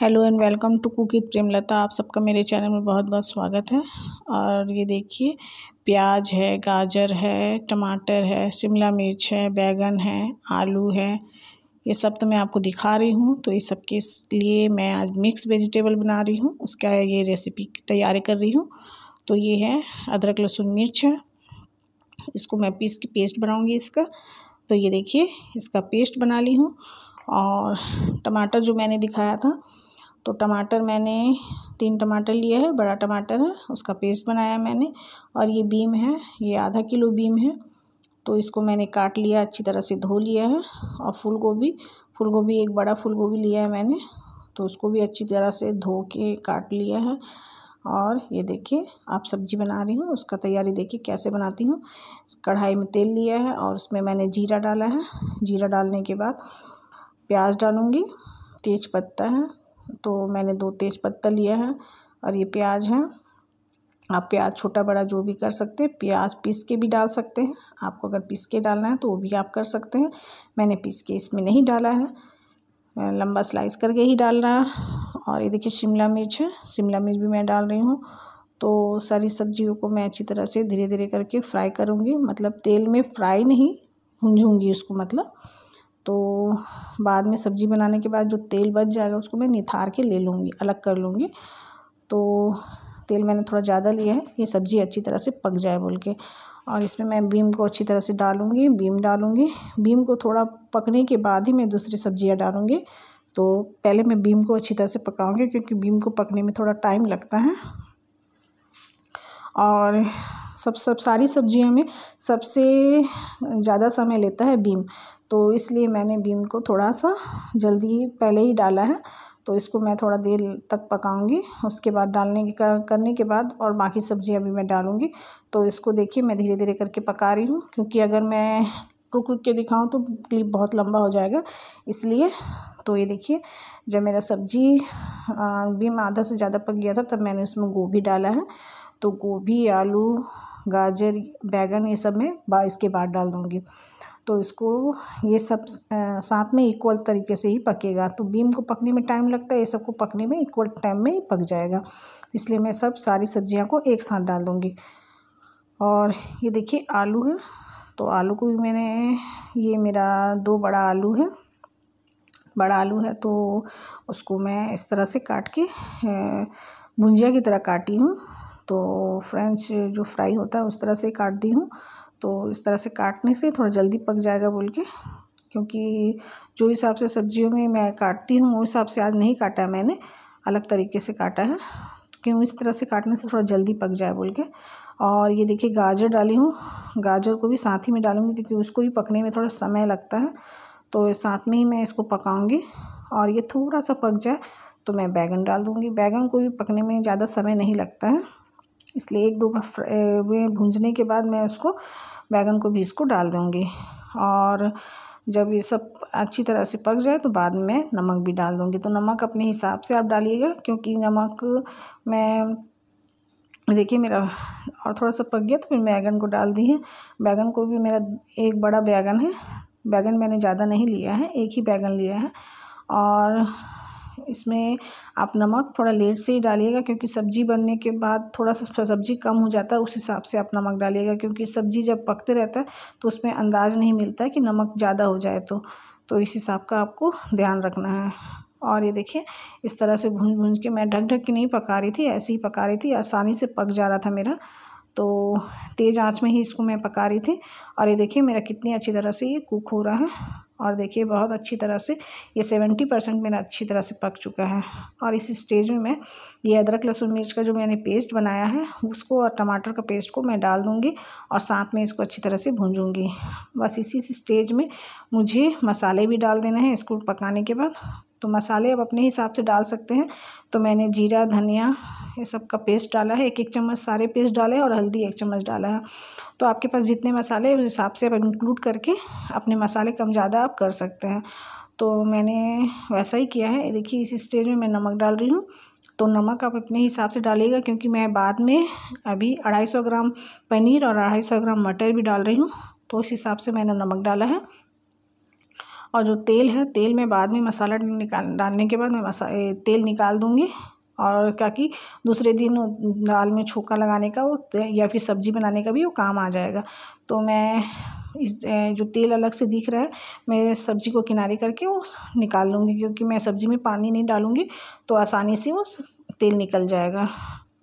hello and welcome to cook with Premlata आप सबका मेरे चैनल में बहुत बहुत स्वागत है और ये देखिए प्याज है गाजर है टमाटर है शिमला मिर्च है बैगन है आलू है ये सब तो मैं आपको दिखा रही हूँ तो इस सब के लिए मैं आज मिक्स वेजिटेबल बना रही हूँ उसका ये रेसिपी तैयारी कर रही हूँ तो ये है अदरक लहसुन मिर्च है इसको मैं पीस की पेस्ट बनाऊँगी इसका तो ये देखिए इसका पेस्ट बना ली हूँ और टमाटर जो मैंने दिखाया था तो टमाटर मैंने तीन टमाटर लिया है बड़ा टमाटर है उसका पेस्ट बनाया मैंने और ये बीम है ये आधा किलो बीम है तो इसको मैंने काट लिया अच्छी तरह से धो लिया है और फूल गोभी फूल गोभी एक बड़ा फूल गोभी लिया है मैंने तो उसको भी अच्छी तरह से धो के काट लिया है और ये देखिए आप सब्जी बना रही हूँ उसका तैयारी देखिए कैसे बनाती हूँ कढ़ाई में तेल लिया है और उसमें मैंने जीरा डाला है जीरा डालने के बाद प्याज डालूँगी तेज पत्ता है तो मैंने दो तेज पत्ता लिया है और ये प्याज है आप प्याज छोटा बड़ा जो भी कर सकते हैं प्याज पीस के भी डाल सकते हैं आपको अगर पीस के डालना है तो वो भी आप कर सकते हैं मैंने पीस के इसमें नहीं डाला है लंबा स्लाइस करके ही डालना है और ये देखिए शिमला मिर्च है शिमला मिर्च भी मैं डाल रही हूँ तो सारी सब्जियों को मैं अच्छी तरह से धीरे धीरे करके फ्राई करूँगी मतलब तेल में फ्राई नहीं भूंजूँगी उसको मतलब तो बाद में सब्ज़ी बनाने के बाद जो तेल बच जाएगा उसको मैं निथार के ले लूँगी अलग कर लूँगी तो तेल मैंने थोड़ा ज़्यादा लिया है ये सब्ज़ी अच्छी तरह से पक जाए बोल के और इसमें मैं बीम को अच्छी तरह से डालूँगी बीम डालूँगी बीम को थोड़ा पकने के बाद ही मैं दूसरी सब्जियाँ डालूँगी तो पहले मैं बीम को अच्छी तरह से पकाऊँगी क्योंकि बीम को पकने में थोड़ा टाइम लगता है और सब सब सारी सब्जियों में सबसे ज़्यादा समय लेता है बीम तो इसलिए मैंने बीम को थोड़ा सा जल्दी पहले ही डाला है तो इसको मैं थोड़ा देर तक पकाऊंगी उसके बाद डालने के कर, करने के बाद और बाकी सब्जी भी मैं डालूंगी तो इसको देखिए मैं धीरे धीरे करके पका रही हूँ क्योंकि अगर मैं रुक रुक के दिखाऊँ तो क्लिप बहुत लंबा हो जाएगा इसलिए तो ये देखिए जब मेरा सब्जी बीम आधा से ज़्यादा पक गया था तब मैंने उसमें गोभी डाला है तो गोभी आलू गाजर बैगन ये सब मैं इसके बाद डाल दूँगी तो इसको ये सब साथ में इक्वल तरीके से ही पकेगा तो बीम को पकने में टाइम लगता है ये सबको पकने में इक्वल टाइम में ही पक जाएगा इसलिए मैं सब सारी सब्जियां को एक साथ डाल दूँगी और ये देखिए आलू है तो आलू को भी मैंने ये मेरा दो बड़ा आलू है बड़ा आलू है तो उसको मैं इस तरह से काट के भुंजिया की तरह काटी हूँ तो फ्रेंच जो फ्राई होता है उस तरह से काट दी हूँ तो इस तरह से काटने से थोड़ा जल्दी पक जाएगा बोल के क्योंकि जो हिसाब से सब्जियों में मैं काटती हूँ वो हिसाब से आज नहीं काटा है मैंने अलग तरीके से काटा है तो क्यों इस तरह से काटने से थोड़ा जल्दी पक जाए बोल के और ये देखिए गाजर डाली हूँ गाजर को भी साथ ही में डालूँगी क्योंकि उसको भी पकने में थोड़ा समय लगता है तो साथ में ही मैं इसको पकाऊँगी और ये थोड़ा सा पक जाए तो मैं बैगन डाल दूँगी बैगन को भी पकने में ज़्यादा समय नहीं लगता है इसलिए एक दो बार वे भूंजने के बाद मैं उसको बैगन को भी इसको डाल दूँगी और जब ये सब अच्छी तरह से पक जाए तो बाद में नमक भी डाल दूँगी तो नमक अपने हिसाब से आप डालिएगा क्योंकि नमक मैं देखिए मेरा और थोड़ा सा पक गया तो फिर बैगन को डाल दी है बैगन को भी मेरा एक बड़ा बैगन है बैगन मैंने ज़्यादा नहीं लिया है एक ही बैगन लिया है और इसमें आप नमक थोड़ा लेट से ही डालिएगा क्योंकि सब्ज़ी बनने के बाद थोड़ा सा सब्ज़ी कम हो जाता है उस हिसाब से आप नमक डालिएगा क्योंकि सब्ज़ी जब पकते रहता है तो उसमें अंदाज नहीं मिलता है कि नमक ज़्यादा हो जाए तो तो इस हिसाब का आपको ध्यान रखना है और ये देखिए इस तरह से भूंज भूंज के मैं ढक ढक के नहीं पका रही थी ऐसे ही पका रही थी आसानी से पक जा रहा था मेरा तो तेज़ आंच में ही इसको मैं पका रही थी और ये देखिए मेरा कितनी अच्छी तरह से ये कुक हो रहा है और देखिए बहुत अच्छी तरह से ये सेवेंटी परसेंट मेरा अच्छी तरह से पक चुका है और इस स्टेज में मैं ये अदरक लहसुन मिर्च का जो मैंने पेस्ट बनाया है उसको और टमाटर का पेस्ट को मैं डाल दूँगी और साथ में इसको अच्छी तरह से भूंजूँगी बस इसी स्टेज में मुझे मसाले भी डाल देना है इसको पकाने के बाद तो मसाले आप अपने हिसाब से डाल सकते हैं तो मैंने जीरा धनिया ये सब का पेस्ट डाला है एक एक चम्मच सारे पेस्ट डाले और हल्दी एक चम्मच डाला है तो आपके पास जितने मसाले उस हिसाब से आप इंक्लूड करके अपने मसाले कम ज़्यादा आप कर सकते हैं तो मैंने वैसा ही किया है देखिए इस स्टेज में मैं नमक डाल रही हूँ तो नमक आप अपने हिसाब से डालिएगा क्योंकि मैं बाद में अभी अढ़ाई सौ ग्राम पनीर और अढ़ाई सौ ग्राम मटर भी डाल रही हूँ तो उस हिसाब से मैंने नमक डाला है और जो तेल है तेल में बाद में मसाला निकाल डालने के बाद मैं मसा तेल निकाल दूँगी और क्या कि दूसरे दिन दाल में छोका लगाने का वो या फिर सब्ज़ी बनाने का भी वो काम आ जाएगा तो मैं इस जो तेल अलग से दिख रहा है मैं सब्ज़ी को किनारे करके वो निकाल लूँगी क्योंकि मैं सब्ज़ी में पानी नहीं डालूँगी तो आसानी से वो तेल निकल जाएगा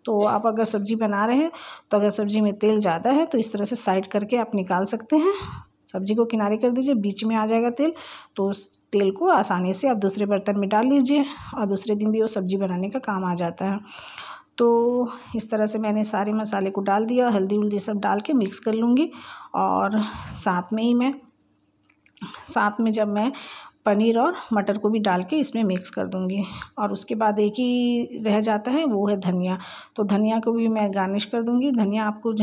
तो आप अगर सब्ज़ी बना रहे हैं तो अगर सब्ज़ी में तेल ज़्यादा है तो इस तरह से साइड करके आप निकाल सकते हैं सब्जी को किनारे कर दीजिए बीच में आ जाएगा तेल तो उस तेल को आसानी से आप दूसरे बर्तन में डाल लीजिए और दूसरे दिन भी वो सब्जी बनाने का काम आ जाता है तो इस तरह से मैंने सारे मसाले को डाल दिया हल्दी उल्दी सब डाल के मिक्स कर लूँगी और साथ में ही मैं साथ में जब मैं पनीर और मटर को भी डाल के इसमें मिक्स कर दूँगी और उसके बाद एक ही रह जाता है वो है धनिया तो धनिया को भी मैं गार्निश कर दूँगी धनिया आपको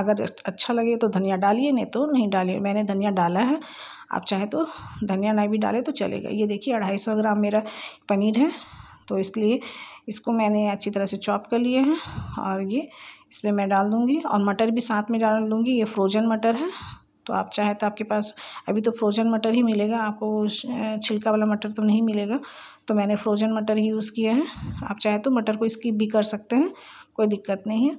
अगर अच्छा लगे तो धनिया डालिए नहीं तो नहीं डालिए मैंने धनिया डाला है आप चाहे तो धनिया नहीं भी डाले तो चलेगा ये देखिए अढ़ाई सौ ग्राम मेरा पनीर है तो इसलिए इसको मैंने अच्छी तरह से चॉप कर लिए हैं और ये इसमें मैं डाल दूँगी और मटर भी साथ में डाल दूँगी ये फ्रोजन मटर है तो आप चाहे तो आपके पास अभी तो फ्रोजन मटर ही मिलेगा आपको छिलका वाला मटर तो नहीं मिलेगा तो मैंने फ्रोजन मटर ही यूज़ किया है आप चाहे तो मटर को स्किप भी कर सकते हैं कोई दिक्कत नहीं है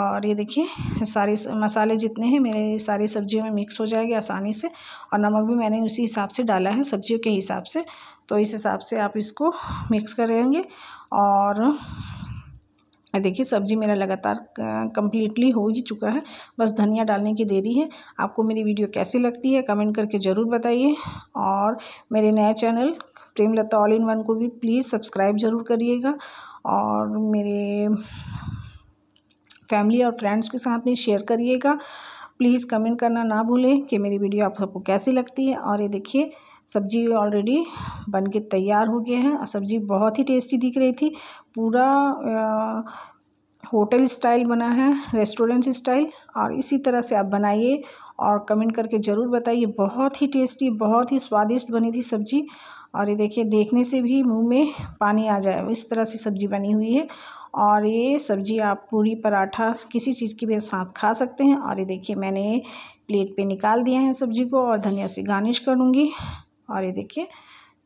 और ये देखिए सारे मसाले जितने हैं मेरे सारी सब्जियों में मिक्स हो जाएगी आसानी से और नमक भी मैंने उसी हिसाब से डाला है सब्जियों के हिसाब से तो इस हिसाब से आप इसको मिक्स करेंगे और मैं देखिए सब्ज़ी मेरा लगातार कम्प्लीटली हो ही चुका है बस धनिया डालने की देरी है आपको मेरी वीडियो कैसी लगती है कमेंट करके ज़रूर बताइए और मेरे नए channel Premlata all in one को भी प्लीज़ सब्सक्राइब ज़रूर करिएगा और मेरे फैमिली और फ्रेंड्स के साथ में शेयर करिएगा प्लीज़ कमेंट करना ना भूलें कि मेरी वीडियो आप सबको कैसी लगती है और ये देखिए सब्जी ऑलरेडी बन के तैयार हो गया है और सब्जी बहुत ही टेस्टी दिख रही थी पूरा होटल स्टाइल बना है रेस्टोरेंट स्टाइल और इसी तरह से आप बनाइए और कमेंट करके ज़रूर बताइए बहुत ही टेस्टी बहुत ही स्वादिष्ट बनी थी सब्ज़ी और ये देखिए देखने से भी मुंह में पानी आ जाए इस तरह से सब्ज़ी बनी हुई है और ये सब्ज़ी आप पूरी पराठा किसी चीज़ के भी साथ खा सकते हैं और ये देखिए मैंने प्लेट पे निकाल दिया है सब्ज़ी को और धनिया से गार्निश करूँगी और ये देखिए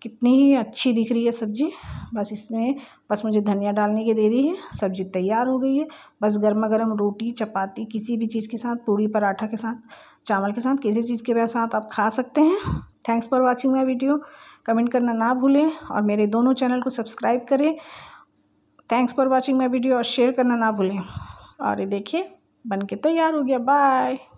कितनी ही अच्छी दिख रही है सब्ज़ी बस इसमें बस मुझे धनिया डालने की दे रही है सब्ज़ी तैयार हो गई है बस गर्मा गर्म रोटी चपाती किसी भी चीज़ के साथ पूड़ी पराठा के साथ चावल के साथ किसी चीज़ के साथ आप खा सकते हैं thanks for watching my video comment करना ना भूलें और मेरे दोनों चैनल को सब्सक्राइब करें thanks for watching my video और शेयर करना ना भूलें और ये देखिए बन के तैयार हो गया बाय